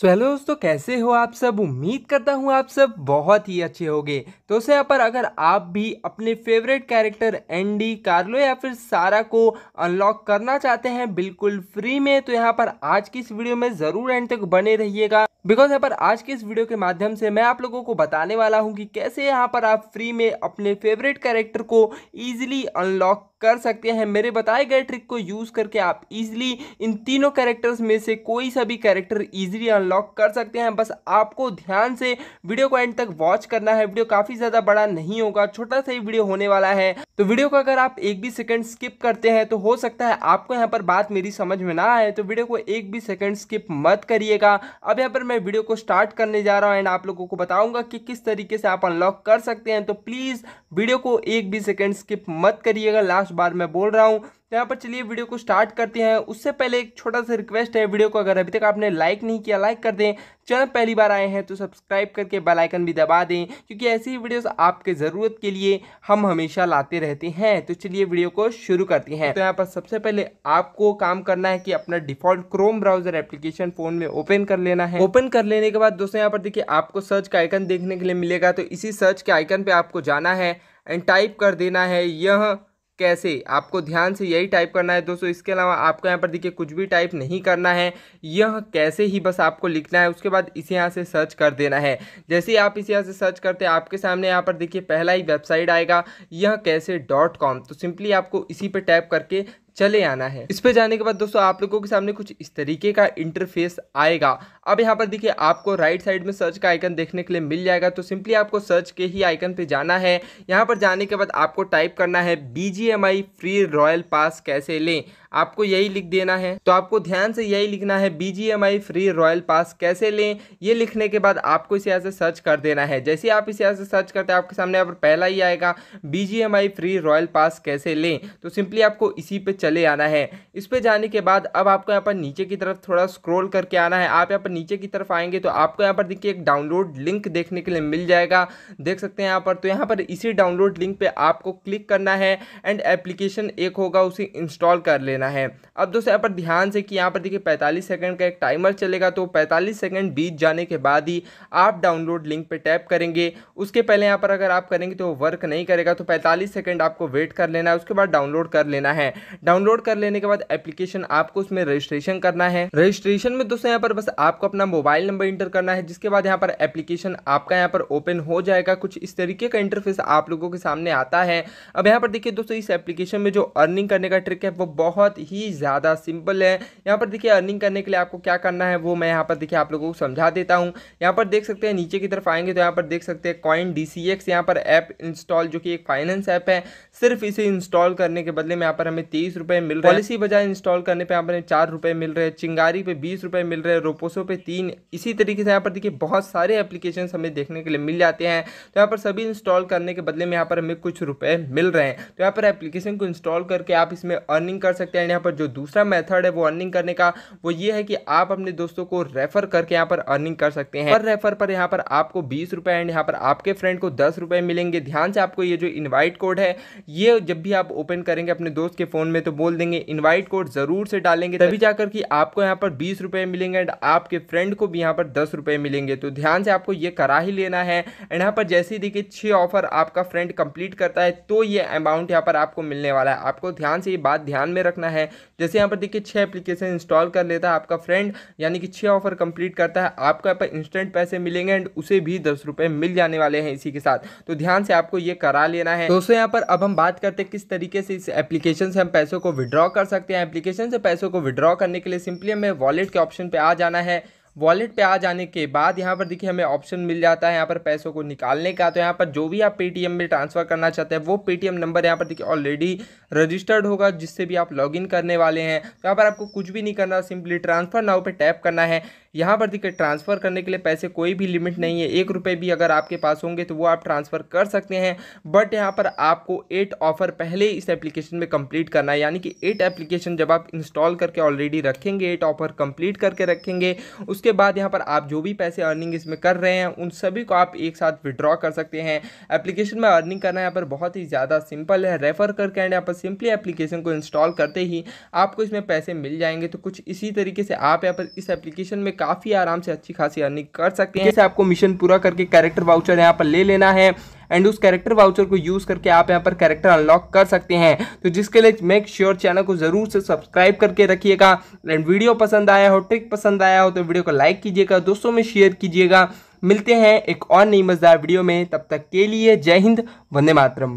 so hello दोस्तों कैसे हो आप सब उम्मीद करता हूँ आप सब बहुत ही अच्छे होगे तो दोस्तों यहाँ पर अगर आप भी अपने फेवरेट कैरेक्टर एंडी कार्लो या फिर सारा को अनलॉक करना चाहते हैं बिल्कुल फ्री में तो यहाँ पर आज की इस वीडियो में ज़रूर एंड तक बने रहिएगा बिकॉज यहाँ पर आज के इस वीडियो के माध्यम से मैं आप लोगों को बताने वाला हूँ कि कैसे यहाँ पर आप फ्री में अपने फेवरेट कैरेक्टर को ईजिली अनलॉक कर सकते हैं मेरे बताए गए ट्रिक को यूज़ करके आप इजिली इन तीनों कैरेक्टर्स में से कोई सा भी कैरेक्टर ईजिली अनलॉक कर सकते हैं बस आपको ध्यान से वीडियो को एंड तक वॉच करना है वीडियो काफ़ी ज़्यादा बड़ा नहीं होगा छोटा सा ही वीडियो होने वाला है तो वीडियो को अगर आप एक भी सेकंड स्किप करते हैं तो हो सकता है आपको यहाँ पर बात मेरी समझ में ना आए तो वीडियो को एक भी सेकंड स्किप मत करिएगा अब यहाँ पर मैं वीडियो को स्टार्ट करने जा रहा हूँ एंड आप लोगों को बताऊंगा कि किस तरीके से आप अनलॉक कर सकते हैं तो प्लीज़ वीडियो को एक भी सेकेंड स्किप मत करिएगा लास्ट बार मैं बोल रहा हूँ तो यहाँ पर चलिए वीडियो को स्टार्ट करते हैं उससे पहले एक छोटा सा रिक्वेस्ट है वीडियो को अगर अभी तक आपने लाइक नहीं किया लाइक कर दें चैनल पहली बार आए हैं तो सब्सक्राइब करके बेल आइकन भी दबा दें क्योंकि ऐसी वीडियोस आपके ज़रूरत के लिए हम हमेशा लाते रहते हैं तो चलिए वीडियो को शुरू करते हैं तो यहाँ पर सबसे पहले आपको काम करना है कि अपना default Chrome browser application phone में ओपन कर लेना है ओपन कर लेने के बाद दोस्तों यहाँ पर देखिए आपको सर्च का आइकन देखने के लिए मिलेगा तो इसी सर्च के आइकन पर आपको जाना है एंड टाइप कर देना है यह कैसे आपको ध्यान से यही टाइप करना है दोस्तों इसके अलावा आपको यहाँ पर देखिए कुछ भी टाइप नहीं करना है यह कैसे ही बस आपको लिखना है उसके बाद इसे यहाँ से सर्च कर देना है जैसे ही आप इसे यहाँ से सर्च करते हैं आपके सामने यहाँ पर देखिए पहला ही वेबसाइट आएगा यह कैसे डॉट कॉम तो सिंपली आपको इसी पर टाइप करके चले आना है इस पे जाने के बाद दोस्तों आप लोगों के सामने कुछ इस तरीके का इंटरफेस आएगा अब यहाँ पर देखिए आपको राइट साइड में सर्च का आइकन देखने के लिए मिल जाएगा तो सिंपली आपको सर्च के ही आइकन पे जाना है यहाँ पर जाने के बाद आपको टाइप करना है बी फ्री रॉयल पास कैसे लें आपको यही लिख देना है तो आपको ध्यान से यही लिखना है बी फ्री रॉयल पास कैसे लें ये लिखने के बाद आपको इसे ऐसे सर्च कर देना है जैसे आप इसे ऐसे सर्च करते हैं आपके सामने यहाँ पर पहला ही आएगा बी फ्री रॉयल पास कैसे लें तो सिंपली आपको इसी पे चले आना है इस पर जाने के बाद अब आपको यहाँ पर नीचे की तरफ थोड़ा स्क्रोल करके आना है आप यहाँ पर नीचे की तरफ आएंगे तो आपको यहाँ पर देखिए एक डाउनलोड लिंक देखने के लिए मिल जाएगा देख सकते हैं यहाँ पर तो यहाँ पर इसी डाउनलोड लिंक पर आपको क्लिक करना है एंड एप्लीकेशन एक होगा उसे इंस्टॉल कर लेना देना है अब दोस्तों यहाँ पर ध्यान से कि यहाँ पर देखिए पैंतालीस सेकेंड का एक टाइमर चलेगा तो पैंतालीस सेकेंड बीत जाने के बाद ही आप डाउनलोड लिंक पर टैप करेंगे उसके पहले यहाँ पर अगर आप करेंगे तो वर्क नहीं करेगा तो पैंतालीस सेकेंड आपको वेट कर लेना है उसके बाद डाउनलोड कर लेना है डाउनलोड कर लेने के बाद एप्लीकेशन आपको उसमें रजिस्ट्रेशन करना है रजिस्ट्रेशन में दोस्तों यहाँ पर बस आपको अपना मोबाइल नंबर इंटर करना है जिसके बाद यहाँ पर एप्लीकेशन आपका यहाँ पर ओपन हो जाएगा कुछ इस तरीके का इंटरफेस आप लोगों के सामने आता है अब यहाँ पर देखिए दोस्तों इस एप्लीकेशन में जो अर्निंग करने का ट्रिक है वो बहुत बहुत ही ज़्यादा सिंपल है यहाँ पर देखिए अर्निंग करने के लिए आपको क्या करना है वो मैं यहाँ पर देखिए आप लोगों को समझा देता हूँ यहाँ पर देख सकते हैं नीचे की तरफ आएंगे तो यहाँ पर देख सकते हैं कॉइन डी सी एक्स यहाँ पर ऐप इंस्टॉल जो कि एक फाइनेंस ऐप है सिर्फ इसे इंस्टॉल करने के बदले में यहाँ पर हमें तेईस रुपये मिल रहा है पॉलिसी बजाय इंस्टॉल करने पर यहाँ पर चार रुपये मिल रहे हैं चिंगारी पे बीस रुपये मिल रहे हैं रोपोसो पे तीन इसी तरीके से यहाँ पर देखिए बहुत सारे एप्लीकेशन हमें देखने के लिए मिल जाते हैं तो यहाँ पर सभी इंस्टॉल करने के बदले में यहाँ पर हमें कुछ रुपये मिल रहे हैं तो यहाँ पर एप्लीकेशन को इंस्टॉल करके आप इसमें अर्निंग कर सकते हैं फ्रेंड यहाँ पर जो दूसरा मेथड है वो अर्निंग करने का वो ये है कि आप अपने दोस्तों को रेफर करके यहाँ पर अर्निंग कर सकते हैं पर रेफर पर यहाँ पर आपको बीस रुपए एंड यहाँ पर आपके फ्रेंड को दस रुपए मिलेंगे ध्यान से आपको ये जो इन्वाइट कोड है ये जब भी आप ओपन करेंगे अपने दोस्त के फ़ोन में तो बोल देंगे इन्वाइट कोड ज़रूर से डालेंगे तभी जाकर कि आपको यहाँ पर बीस रुपये मिलेंगे एंड आपके फ्रेंड को भी यहाँ पर दस रुपये मिलेंगे तो ध्यान से आपको ये करा ही लेना है एंड यहाँ पर जैसे ही देखिए छह ऑफर आपका फ्रेंड कंप्लीट करता है तो ये अमाउंट यहाँ पर आपको मिलने वाला है आपको ध्यान से ये बात ध्यान में रखना है जैसे यहाँ पर देखिए छः एप्लीकेशन इंस्टॉल कर लेता है आपका फ्रेंड यानी कि छः ऑफर कंप्लीट करता है आपको यहाँ पर इंस्टेंट पैसे मिलेंगे एंड उसे भी दस रुपये मिल जाने वाले हैं इसी के साथ तो ध्यान से आपको ये करा लेना है दोस्तों यहाँ पर अब हम बात करते हैं किस तरीके से इस एप्लीकेशन से हम पैसों को विड्रॉ कर सकते हैं एप्लीकेशन से पैसों को विड्रॉ करने के लिए सिंपली हमें वॉलेट के ऑप्शन पर आ जाना है वॉलेट पे आ जाने के बाद यहाँ पर देखिए हमें ऑप्शन मिल जाता है यहाँ पर पैसों को निकालने का तो यहाँ पर जो भी आप पेटीएम में ट्रांसफ़र करना चाहते हैं वो पेटीएम नंबर यहाँ पर देखिए ऑलरेडी रजिस्टर्ड होगा जिससे भी आप लॉगिन करने वाले हैं तो यहाँ पर आपको कुछ भी नहीं करना सिंपली ट्रांसफ़र नाव पर टैप करना है यहाँ पर देखिए ट्रांसफ़र करने के लिए पैसे कोई भी लिमिट नहीं है एक रुपये भी अगर आपके पास होंगे तो वो आप ट्रांसफ़र कर सकते हैं बट यहाँ पर आपको एट ऑफ़र पहले इस एप्लीकेशन में कंप्लीट करना है यानी कि एट एप्लीकेशन जब आप इंस्टॉल करके ऑलरेडी रखेंगे एट ऑफ़र कंप्लीट करके रखेंगे उसके उसके बाद यहाँ पर आप जो भी पैसे अर्निंग इसमें कर रहे हैं उन सभी को आप एक साथ विड्रॉ कर सकते हैं एप्लीकेशन में अर्निंग करना यहाँ पर बहुत ही ज़्यादा सिंपल है रेफर करके एंड यहाँ पर सिंपली एप्लीकेशन को इंस्टॉल करते ही आपको इसमें पैसे मिल जाएंगे तो कुछ इसी तरीके से आप यहाँ पर इस एप्लीकेशन में काफ़ी आराम से अच्छी खासी अर्निंग कर सकते हैं जैसे आपको मिशन पूरा करके कैरेक्टर वाउचर यहाँ पर ले लेना है एंड उस कैरेक्टर वाउचर को यूज़ करके आप यहाँ पर कैरेक्टर अनलॉक कर सकते हैं तो जिसके लिए मेक श्योर चैनल को ज़रूर से सब्सक्राइब करके रखिएगा एंड वीडियो पसंद आया हो ट्रिक पसंद आया हो तो वीडियो को लाइक कीजिएगा दोस्तों में शेयर कीजिएगा मिलते हैं एक और नई मज़ेदार वीडियो में तब तक के लिए जय हिंद वंदे मातरम